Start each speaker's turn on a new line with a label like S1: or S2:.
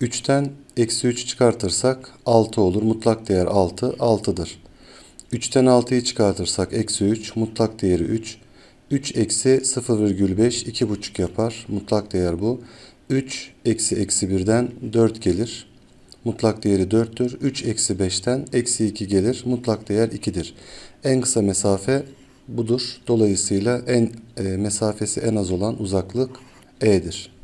S1: 3'ten eksi 3 çıkartırsak 6 olur. Mutlak değer 6, 6'dır. 3'ten 6'yı çıkartırsak eksi 3, mutlak değeri 3. 3 eksi 0,5, 2,5 yapar. Mutlak değer bu. 3 eksi eksi 1'den 4 gelir. Mutlak değeri 4'tür. 3 eksi 5'ten eksi 2 gelir. Mutlak değer 2'dir. En kısa mesafe budur. Dolayısıyla en e, mesafesi en az olan uzaklık E'dir.